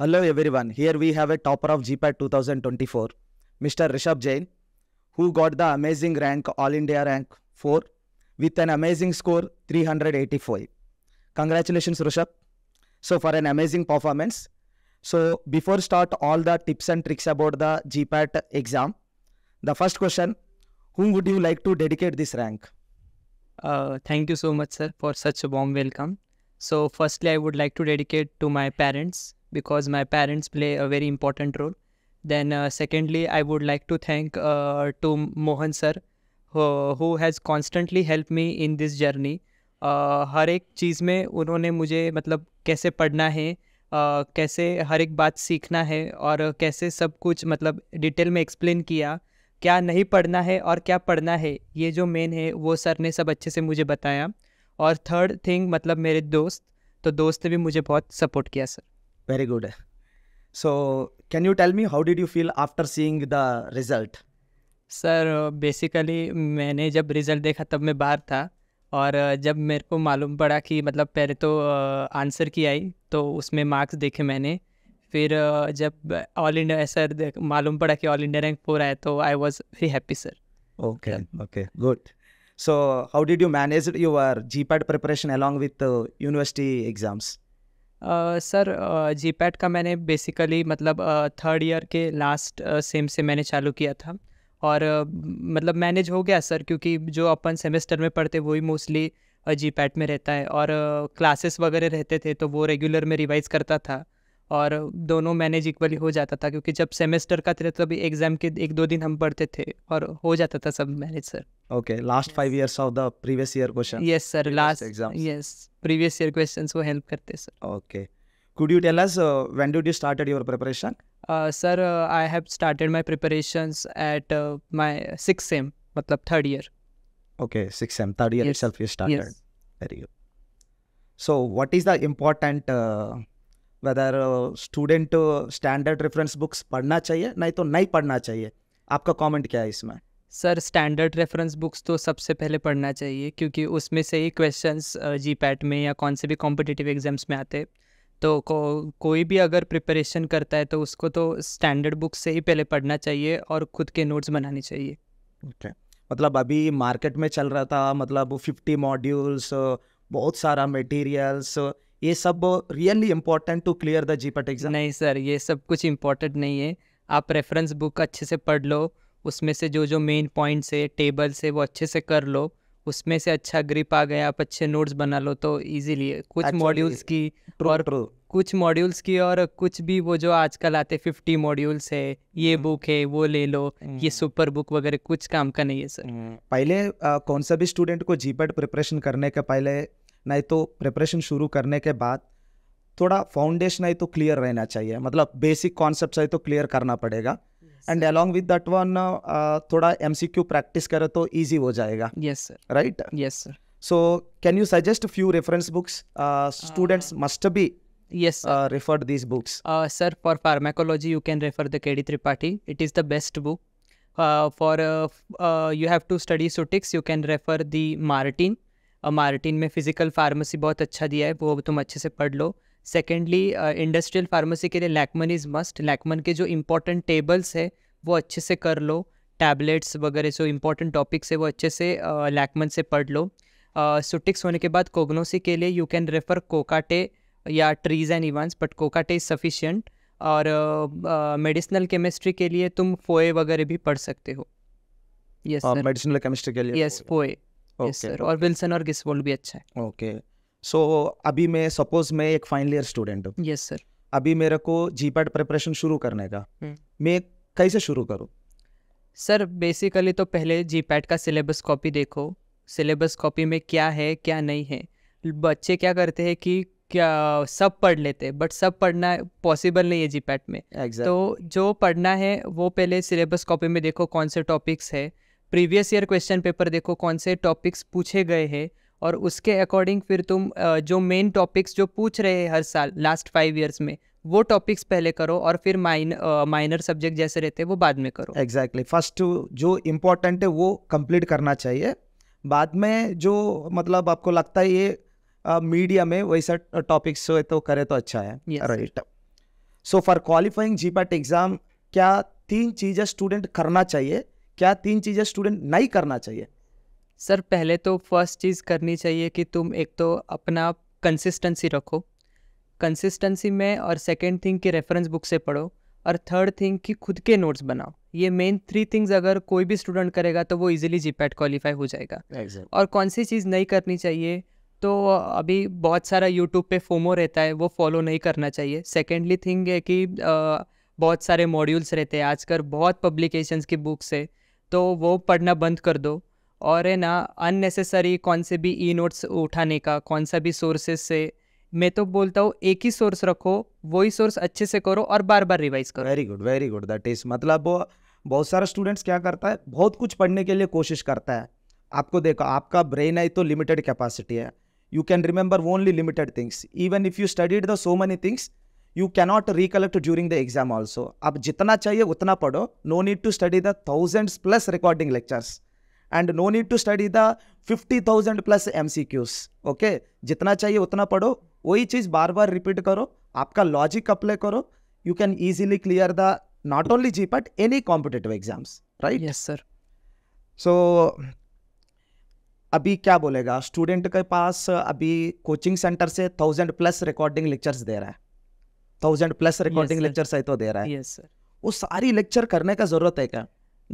Hello everyone, here we have a topper of GPAT 2024, Mr. Rishabh Jain, who got the amazing rank All India rank 4 with an amazing score 385. Congratulations Rishabh. So for an amazing performance. So before start all the tips and tricks about the GPAT exam, the first question, whom would you like to dedicate this rank? Uh, thank you so much sir for such a warm welcome. So firstly I would like to dedicate to my parents because my parents play a very important role. Then, uh, secondly, I would like to thank uh, to Mohan sir, who, who has constantly helped me in this journey. Uh, हर एक चीज़ में उन्होंने मुझे मतलब कैसे पढ़ना है Uh, कैसे हर एक बात सीखना है और कैसे सब कुछ मतलब डिटेल में एक्सप्लेन किया क्या नहीं पढ़ना है और क्या पढ़ना है ये जो मेन है वो सर ने सब अच्छे से मुझे बताया और थर्ड थिंग मतलब मेरे दोस्त तो दोस्त ने भी मुझे बहुत सपोर्ट किया sir Very good. So, can you tell me how did you feel after seeing the result? Sir basically मैंने जब रिज़ल्ट देखा तब मैं बाहर था और जब मेरे को मालूम पड़ा कि मतलब पहले तो आंसर की आई तो उसमें मार्क्स देखे मैंने फिर जब ऑल इंडिया सर मालूम पड़ा कि ऑल इंडिया रैंक फोर आया तो I was very happy sir okay okay good so how did you manage your GPAT preparation along with university exams sir GPAT का मैंने basically मतलब third year के last sem से मैंने चालू किया था और मतलब मैनेज हो गया सर क्योंकि जो अपन सेमेस्टर में पढ़ते वही मोस्टली जी पैट में रहता है और क्लासेस वगैरह रहते थे तो वो रेगुलर में रिवाइज़ करता था और दोनों मैनेज इक्वली हो जाता था क्योंकि जब सेमेस्टर का थे तो एग्जाम के एक दो दिन हम पढ़ते थे और हो जाता था सब manage sir okay last five years of the previous year question yes sir last exam yes previous year questions वो हेल्प करते sir okay could you tell us when did you started your preparation sir I have started my preparations at my 6th sem मतलब third year okay 6th sem third year itself you started very good so what is the important whether student standard reference books पढ़ना चाहिए नहीं तो नहीं पढ़ना चाहिए आपका comment क्या है इसमें सर स्टैंडर्ड रेफरेंस बुक्स तो सबसे पहले पढ़ना चाहिए क्योंकि उसमें से ही क्वेश्चंस जी पैट में या कौन से भी कॉम्पिटिटिव एग्जाम्स में आते तो को, कोई भी अगर प्रिपरेशन करता है तो उसको तो स्टैंडर्ड बुक से ही पहले पढ़ना चाहिए और खुद के नोट्स बनाने चाहिए okay. मतलब अभी मार्केट में चल रहा था मतलब फिफ्टी मॉड्यूल्स uh, बहुत सारा मटेरियल्स ये सब really important to clear the GPAT exam नहीं सर ये सब कुछ इम्पोर्टेंट नहीं है आप रेफरेंस बुक अच्छे से पढ़ लो उसमें से जो जो मेन पॉइंट्स है टेबल्स है वो अच्छे से कर लो उसमें से अच्छा ग्रिप आ गया आप अच्छे नोट्स बना लो तो इजीली कुछ मॉड्यूल्स की true, और true. कुछ मॉड्यूल्स की और कुछ भी वो जो आजकल आते फिफ्टी मॉड्यूल्स है ये बुक हम्म। है वो ले लो ये सुपर हम्म। बुक वगैरह कुछ काम का नहीं है सर हम्म। पहले आ, कौन सा भी स्टूडेंट को जीपेड प्रिपरेशन करने का पहले नहीं तो प्रिपरेशन शुरू करने के बाद थोड़ा फाउंडेशन आई तो क्लियर रहना चाहिए मतलब बेसिक कॉन्सेप्ट आई तो क्लियर करना पड़ेगा and along with that one थोड़ा एम प्रैक्टिस करे तो ईजी हो जाएगा yes sir right yes sir so can you suggest few reference books students must be yes refer these books sir for pharmacology you can refer the K D Tripathi it is the best book for you have to study सुटिक्स you can refer the Martin और Martin में physical pharmacy बहुत अच्छा दिया है वो तुम अच्छे से पढ़ लो सेकेंडली इंडस्ट्रियल फार्मेसी के लिए लैकमन इज़ मस्ट लैकमन के जो इम्पोर्टेंट टेबल्स है वो अच्छे से कर लो टैबलेट्स वगैरह जो इम्पोर्टेंट टॉपिक्स है वो अच्छे से लैकमन uh, से पढ़ लो सुटिक्स uh, होने के बाद कोग्नोसी के लिए यू कैन रेफर कोकाटे या Trease and Evans but Kokate is sufficient और मेडिसिनल uh, केमिस्ट्री के लिए तुम फोए वगैरह भी पढ़ सकते हो यस मेडिसिनल केमिस्ट्री के लिए यस फोए सर और विल्सन और गिसवोल्ड भी अच्छा है ओके सो अभी मैं सपोज मैं एक फाइनल ईयर स्टूडेंट हूँ यस सर अभी मेरे को जी पैट प्रिपरेशन शुरू करने का हम्म। मैं कैसे शुरू करूँ सर बेसिकली तो पहले जी पैट का सिलेबस कॉपी देखो सिलेबस कॉपी में क्या है क्या नहीं है बच्चे क्या करते हैं कि क्या सब पढ़ लेते हैं बट सब पढ़ना पॉसिबल नहीं है जी पैट में exactly. तो जो पढ़ना है वो पहले सिलेबस कॉपी में देखो कौन से टॉपिक्स है प्रीवियस ईयर क्वेश्चन पेपर देखो कौन से टॉपिक्स पूछे गए हैं और उसके अकॉर्डिंग फिर तुम जो मेन टॉपिक्स जो पूछ रहे हैं हर साल लास्ट फाइव ईयर्स में वो टॉपिक्स पहले करो और फिर माइन माइनर सब्जेक्ट जैसे रहते हैं वो बाद में करो एग्जैक्टली exactly. फर्स्ट जो इम्पोर्टेंट है वो कंप्लीट करना चाहिए बाद में जो मतलब आपको लगता है ये मीडिया में वैसा टॉपिक्स हो तो करे तो अच्छा है right so for qualifying GPAT exam क्या तीन चीज़ें स्टूडेंट करना चाहिए क्या तीन चीज़ें स्टूडेंट नहीं करना चाहिए सर पहले तो फर्स्ट चीज़ करनी चाहिए कि तुम एक तो अपना कंसिस्टेंसी रखो कंसिस्टेंसी में और सेकेंड थिंग की रेफरेंस बुक से पढ़ो और थर्ड थिंग कि खुद के नोट्स बनाओ ये मेन थ्री थिंग्स अगर कोई भी स्टूडेंट करेगा तो वो इजीली पैट क्वालिफाई हो जाएगा exactly. और कौन सी चीज़ नहीं करनी चाहिए तो अभी बहुत सारा यूट्यूब पे फोमो रहता है वो फॉलो नहीं करना चाहिए सेकेंडली थिंग है कि आ, बहुत सारे मॉड्यूल्स रहते हैं आजकल बहुत पब्लिकेशंस की बुक्स है तो वो पढ़ना बंद कर दो और है ना अननेसेसरी कौन से भी ई नोट्स उठाने का कौन सा भी सोर्सेज से मैं तो बोलता हूँ एक ही सोर्स रखो वही सोर्स अच्छे से करो और बार बार रिवाइज करो very good very good that is मतलब वो बहुत सारा स्टूडेंट्स क्या करता है बहुत कुछ पढ़ने के लिए कोशिश करता है आपको देखो आपका ब्रेन है तो लिमिटेड कैपेसिटी है you can remember only limited things even if you studied the so many things you cannot recollect during the exam also आप जितना चाहिए उतना पढ़ो no need to study the thousands plus recording lectures and no need to study the fifty thousand plus M C Qs okay जितना चाहिए उतना पढ़ो वही चीज़ बार बार रिपीट करो आपका लॉजिक अप्लाई करो you can easily clear the not only G but any competitive exams right yes sir so अभी क्या बोलेगा स्टूडेंट के पास अभी कोचिंग सेंटर से थाउजेंड प्लस रिकॉर्डिंग लेक्चर्स दे रहा है थाउजेंड प्लस रिकॉर्डिंग लेक्चर सही तो दे रहा है यस सर वो सारी लेक्चर करने का ज़रूरत है क्या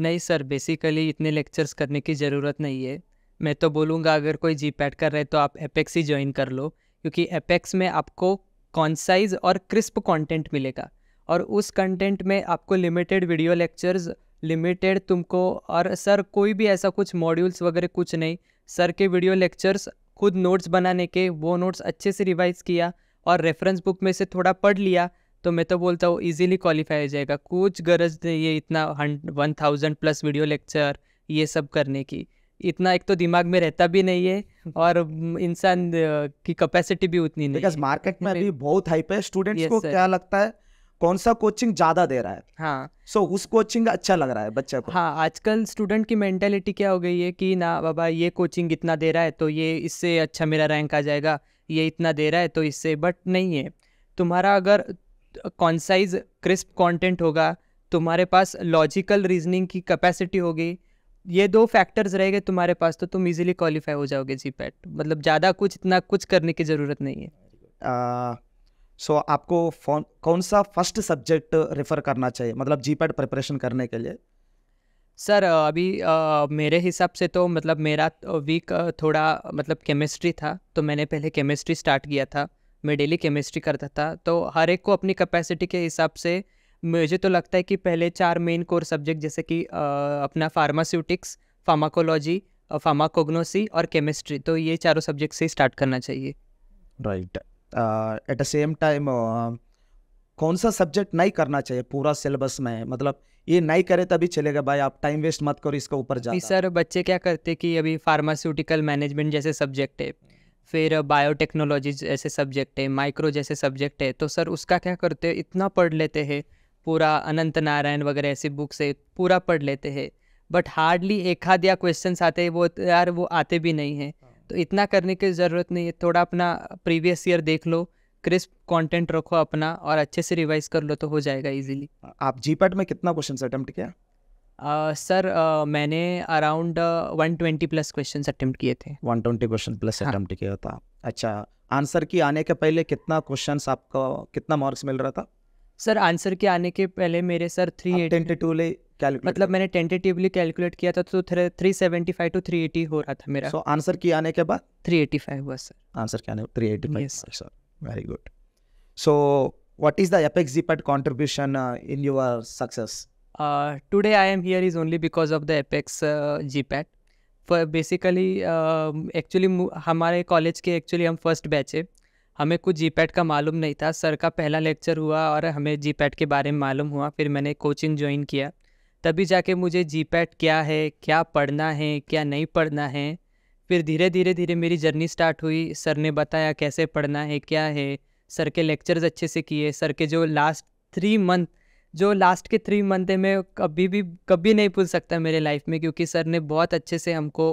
नहीं सर बेसिकली इतने लेक्चर्स करने की ज़रूरत नहीं है मैं तो बोलूँगा अगर कोई जी पैड कर रहे तो आप एपेक्स ही ज्वाइन कर लो क्योंकि एपेक्स में आपको कॉन्साइज और क्रिस्प कंटेंट मिलेगा और उस कंटेंट में आपको लिमिटेड वीडियो लेक्चर्स लिमिटेड तुमको और सर कोई भी ऐसा कुछ मॉड्यूल्स वगैरह कुछ नहीं सर के वीडियो लेक्चर्स खुद नोट्स बनाने के वो नोट्स अच्छे से रिवाइज़ किया और रेफरेंस बुक में से थोड़ा पढ़ लिया तो मैं तो बोलता हूँ ईजिली क्वालिफाई हो जाएगा कुछ गरज नहीं है इतना one thousand plus video lecture ये सब करने की इतना एक तो दिमाग में रहता भी नहीं है और इंसान की कैपेसिटी भी उतनी नहीं मार्केट में अभी बहुत हाइप है स्टूडेंट्स को क्या लगता है कौन सा कोचिंग ज्यादा दे रहा है हाँ सो so, उस कोचिंग का अच्छा लग रहा है बच्चा को हाँ आजकल स्टूडेंट की मेंटेलिटी क्या हो गई है कि ना बाबा ये कोचिंग इतना दे रहा है तो ये इससे अच्छा मेरा रैंक आ जाएगा ये इतना दे रहा है तो इससे बट नहीं है तुम्हारा अगर कॉन्साइज क्रिस्प कॉन्टेंट होगा तुम्हारे पास लॉजिकल रीजनिंग की कैपेसिटी होगी ये दो फैक्टर्स रहेगा तुम्हारे पास तो तुम इजीली क्वालिफाई हो जाओगे जी मतलब ज़्यादा कुछ इतना कुछ करने की ज़रूरत नहीं है सो so, आपको कौन सा फर्स्ट सब्जेक्ट रेफर करना चाहिए मतलब जी पैड प्रिपरेशन करने के लिए सर अभी आ, मेरे हिसाब से तो मतलब मेरा वीक थोड़ा मतलब केमिस्ट्री था तो मैंने पहले केमिस्ट्री स्टार्ट किया था मैं डेली केमिस्ट्री करता था तो हर एक को अपनी कैपेसिटी के हिसाब से मुझे तो लगता है कि पहले चार मेन कोर सब्जेक्ट जैसे कि आ, अपना फार्मास्यूटिक्स फार्माकोलॉजी फार्माकोग्नोसी और केमिस्ट्री तो ये चारों सब्जेक्ट से स्टार्ट करना चाहिए right right. At the same time कौन सा सब्जेक्ट नहीं करना चाहिए पूरा सिलेबस में मतलब ये नहीं करे तभी चलेगा भाई आप टाइम वेस्ट मत करो इसके ऊपर जाओ सर बच्चे क्या करते कि अभी फार्मास्यूटिकल मैनेजमेंट जैसे सब्जेक्ट है फिर बायोटेक्नोलॉजी जैसे सब्जेक्ट है माइक्रो जैसे सब्जेक्ट है तो सर उसका क्या करते हैं इतना पढ़ लेते हैं पूरा अनंत नारायण वगैरह ऐसी बुक से पूरा पढ़ लेते हैं बट हार्डली एक आध या क्वेश्चन आते हैं वो तो यार वो आते भी नहीं हैं तो इतना करने की ज़रूरत नहीं है थोड़ा अपना प्रीवियस ईयर देख लो क्रिस्प कंटेंट रखो अपना और अच्छे से रिवाइज कर लो तो हो जाएगा इजीली आप जी में कितना क्वेश्चन अटैम्प्ट किया सर uh, uh, मैंने around one twenty plus question attempt किए थे one twenty question plus attempt किया था अच्छा आंसर की आने के पहले कितना क्वेश्चन आपको कितना मार्क्स मिल रहा था सर आंसर के आने के पहले मेरे सर थ्री एटी टू ले कैलकुलेट मतलब मैंने टेंटेटिवली कैलकुलेट किया था तो three seventy five two three eighty हो रहा था मेरा सो आंसर की आने के बाद थ्री एटी फाइव हुआ सर आंसर क्या three eighty five sir very good so what is the apex gpad contribution uh, in your success uh, today i am here is only because of the apex uh, gpad for actually um, हमारे college के actually हम first batch है हमें कुछ GPAT का मालूम नहीं था सर का पहला लेक्चर हुआ और हमें जीपैट के बारे में मालूम हुआ फिर मैंने कोचिंग ज्वाइन किया तभी जाके मुझे जी पैट क्या है क्या पढ़ना है क्या नहीं पढ़ना है फिर धीरे धीरे धीरे मेरी जर्नी स्टार्ट हुई सर ने बताया कैसे पढ़ना है क्या है सर के लेक्चर्स अच्छे से किए सर के जो लास्ट थ्री मंथ जो लास्ट के थ्री मंथ है मैं कभी भी कभी नहीं भूल सकता मेरे लाइफ में क्योंकि सर ने बहुत अच्छे से हमको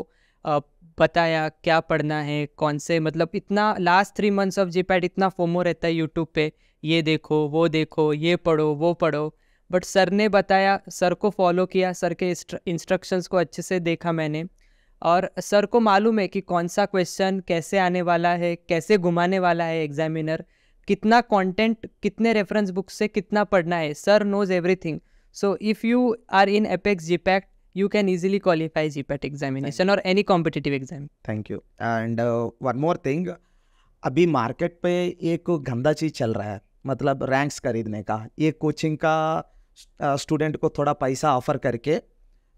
बताया क्या पढ़ना है कौन से मतलब इतना last three months of G इतना फोमो रहता है यूट्यूब पे ये देखो वो देखो ये पढ़ो वो पढ़ो बट सर ने बताया सर को फॉलो किया सर के इंस्ट्रक्शंस को अच्छे से देखा मैंने और सर को मालूम है कि कौन सा क्वेश्चन कैसे आने वाला है कैसे घुमाने वाला है एग्जामिनर कितना कंटेंट कितने रेफरेंस बुक से कितना पढ़ना है sir knows everything so if you are in apex GPAT you can easily qualify GPAT examination और any competitive exam thank you and one more thing अभी मार्केट पे एक गंदा चीज चल रहा है मतलब रैंक्स खरीदने का ये कोचिंग का स्टूडेंट को थोड़ा पैसा ऑफर करके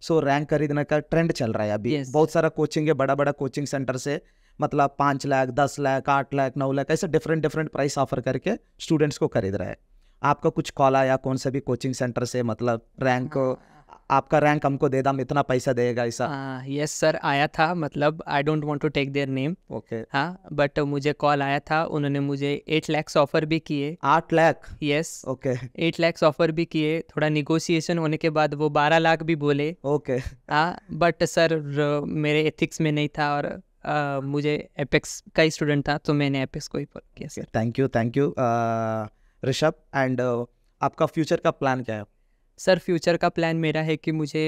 सो रैंक खरीदने का ट्रेंड चल रहा है अभी yes. बहुत सारा कोचिंग है बड़ा बड़ा कोचिंग सेंटर से मतलब पाँच लाख दस लाख आठ लाख नौ लाख ऐसे डिफरेंट डिफरेंट प्राइस ऑफर करके स्टूडेंट्स को खरीद रहा है आपका कुछ कॉल आया कौन सा भी कोचिंग सेंटर से मतलब रैंक आपका रैंक हमको दे दम इतना पैसा देगा ऐसा यस हाँ, सर आया था मतलब I don't want to take their name okay हाँ बट मुझे कॉल आया था उन्होंने मुझे एट लैक्स ऑफर भी किए आठ lakh yes okay eight lakhs offer भी किए थोड़ा निगोशिएशन होने के बाद वो बारह लाख भी बोले ओके हाँ बट सर मेरे एथिक्स में नहीं था और Uh, मुझे एपेक्स का ही स्टूडेंट था तो मैंने एपेक्स को ही किया thank you thank you Rishabh and आपका फ्यूचर का प्लान क्या है सर फ्यूचर का प्लान मेरा है कि मुझे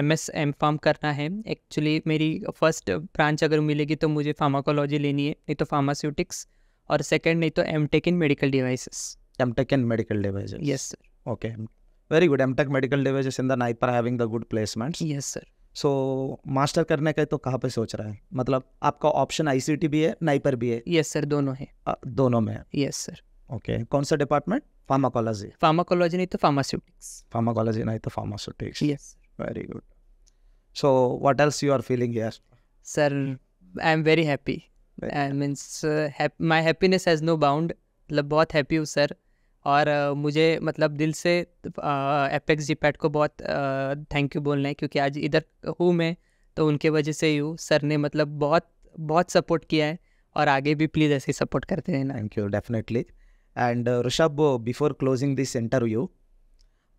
एम एस एम फार्म करना है एक्चुअली मेरी फर्स्ट ब्रांच अगर मिलेगी तो मुझे फार्माकोलॉजी लेनी है नहीं तो फार्मास्यूटिक्स और सेकेंड नहीं तो M tech in medical devices M tech in medical devices yes sir okay very good M tech medical devices in the night पर having the good placement yes sir so master करने का तो कहाँ पे सोच रहा है मतलब आपका ऑप्शन आईसीटी भी है नाइपर भी है यस yes, सर दोनों है आ, दोनों में है यस सर ओके कौन सा डिपार्टमेंट फार्माकोलॉजी फार्माकोलॉजी नहीं तो फार्मास्यूटिक्स फार्माकोलॉजी नहीं तो pharmaceutics what very good so feeling here? Sir, I am very sir I am very happy hap- my happiness has no bound मतलब बहुत हैप्पी हूँ sir और uh, मुझे मतलब दिल से एपेक्स uh, पैट को बहुत थैंक यू बोलना है क्योंकि आज इधर हूँ मैं तो उनके वजह से ही हूँ सर ने मतलब बहुत बहुत सपोर्ट किया है और आगे भी प्लीज़ ऐसे ही सपोर्ट करते रहना thank you definitely and Rishabh before closing this interview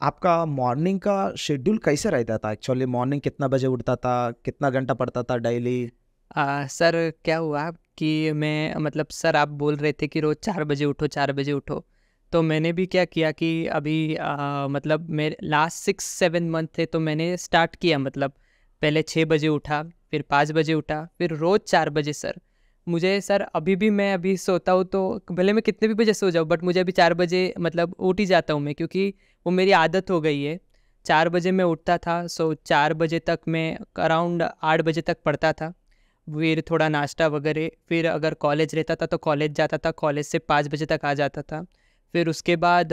आपका मॉर्निंग का शेड्यूल कैसे रहता था एक्चुअली मॉर्निंग कितना बजे उठता था कितना घंटा पड़ता था डेली सर क्या हुआ कि मैं मतलब सर आप बोल रहे थे कि रोज़ चार बजे उठो चार बजे उठो तो मैंने भी क्या किया कि अभी आ, मतलब मेरे लास्ट सिक्स सेवन मंथ थे तो मैंने स्टार्ट किया मतलब पहले छः बजे उठा फिर पाँच बजे उठा फिर रोज़ चार बजे सर मुझे सर अभी भी मैं अभी सोता हूँ तो भले मैं कितने भी बजे सो जाऊँ बट मुझे अभी चार बजे मतलब उठ ही जाता हूँ मैं क्योंकि वो मेरी आदत हो गई है चार बजे मैं उठता था सो चार बजे तक मैं अराउंड आठ बजे तक पढ़ता था फिर थोड़ा नाश्ता वगैरह फिर अगर कॉलेज रहता था तो कॉलेज जाता था कॉलेज से पाँच बजे तक आ जाता था फिर उसके बाद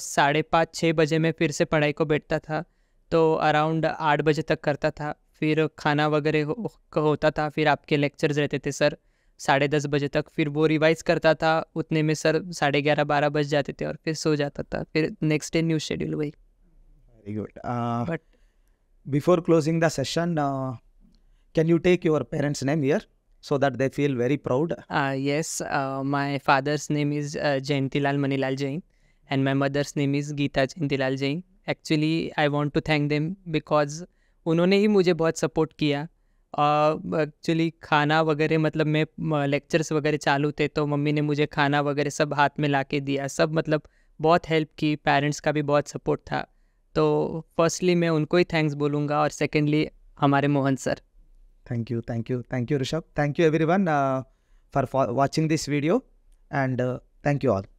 साढ़े पाँच छः बजे मैं फिर से पढ़ाई को बैठता था तो अराउंड आठ बजे तक करता था फिर खाना वगैरह हो, होता था फिर आपके लेक्चर्स रहते थे सर साढ़े दस बजे तक फिर वो रिवाइज करता था उतने में सर साढ़े ग्यारह बारह बज जाते थे और फिर सो जाता था फिर नेक्स्ट डे न्यू शेड्यूल वही very good but before closing the session can you take your parents name here so that they feel very proud yes my father's name is Jayantilal Manilal Jain and my mother's name is Geeta Jayantilal Jain actually I want to thank them because उन्होंने ही मुझे बहुत support किया actually खाना वगैरह मतलब मैं lectures वगैरह चालू थे तो मम्मी ने मुझे खाना वगैरह सब हाथ में ला के दिया सब मतलब बहुत हेल्प की पेरेंट्स का भी बहुत सपोर्ट था तो फर्स्टली मैं उनको ही थैंक्स बोलूँगा और सेकेंडली हमारे Mohan sir thank you thank you thank you Rishabh thank you everyone for watching this video and thank you all